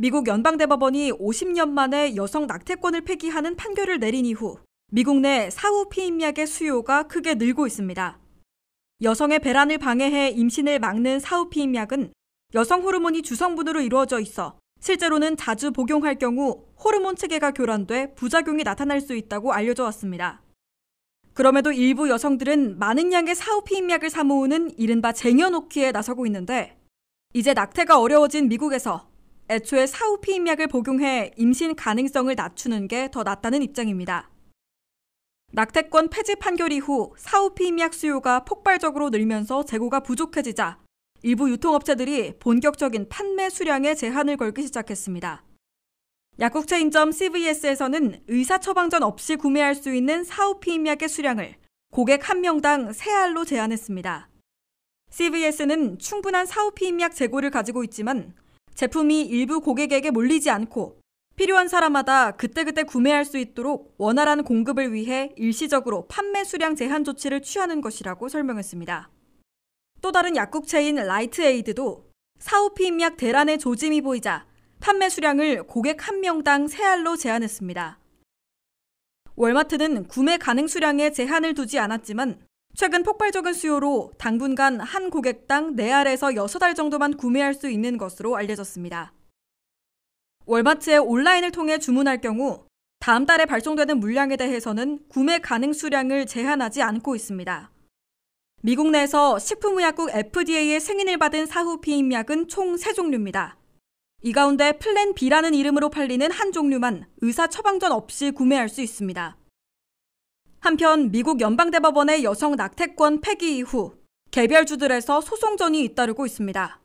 미국 연방대법원이 50년 만에 여성 낙태권을 폐기하는 판결을 내린 이후 미국 내 사후 피임약의 수요가 크게 늘고 있습니다. 여성의 배란을 방해해 임신을 막는 사후 피임약은 여성 호르몬이 주성분으로 이루어져 있어 실제로는 자주 복용할 경우 호르몬 체계가 교란돼 부작용이 나타날 수 있다고 알려져 왔습니다. 그럼에도 일부 여성들은 많은 양의 사후 피임약을 사모으는 이른바 쟁여놓기에 나서고 있는데 이제 낙태가 어려워진 미국에서 애초에 사우피임약을 복용해 임신 가능성을 낮추는 게 더 낫다는 입장입니다. 낙태권 폐지 판결 이후 사우피임약 수요가 폭발적으로 늘면서 재고가 부족해지자 일부 유통업체들이 본격적인 판매 수량에 제한을 걸기 시작했습니다. 약국체 인점 CVS에서는 의사 처방전 없이 구매할 수 있는 사우피임약의 수량을 고객 한명당 3알로 제한했습니다. CVS는 충분한 사우피임약 재고를 가지고 있지만 제품이 일부 고객에게 몰리지 않고 필요한 사람마다 그때그때 구매할 수 있도록 원활한 공급을 위해 일시적으로 판매 수량 제한 조치를 취하는 것이라고 설명했습니다. 또 다른 약국 체인 라이트에이드도 사우피 임약 대란의 조짐이 보이자 판매 수량을 고객 한 명당 세알로 제한했습니다. 월마트는 구매 가능 수량에 제한을 두지 않았지만 최근 폭발적인 수요로 당분간 한 고객당 4알에서 6알 정도만 구매할 수 있는 것으로 알려졌습니다. 월마트의 온라인을 통해 주문할 경우 다음 달에 발송되는 물량에 대해서는 구매 가능 수량을 제한하지 않고 있습니다. 미국 내에서 식품의약국 FDA의 승인을 받은 사후 피임약은총 3종류입니다. 이 가운데 플랜 B라는 이름으로 팔리는 한 종류만 의사 처방전 없이 구매할 수 있습니다. 한편 미국 연방대법원의 여성 낙태권 폐기 이후 개별 주들에서 소송전이 잇따르고 있습니다.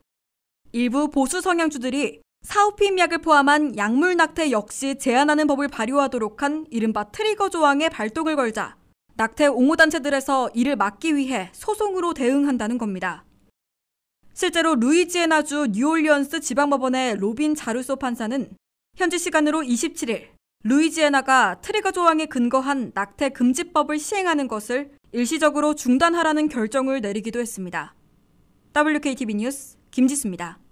일부 보수 성향주들이 사우피임약을 포함한 약물 낙태 역시 제한하는 법을 발효하도록 한 이른바 트리거 조항에 발동을 걸자 낙태 옹호 단체들에서 이를 막기 위해 소송으로 대응한다는 겁니다. 실제로 루이지애나주 뉴올리언스 지방법원의 로빈 자루소 판사는 현지 시간으로 27일 루이지애나가 트리거 조항에 근거한 낙태 금지법을 시행하는 것을 일시적으로 중단하라는 결정을 내리기도 했습니다. WKTV 뉴스 김지수입니다.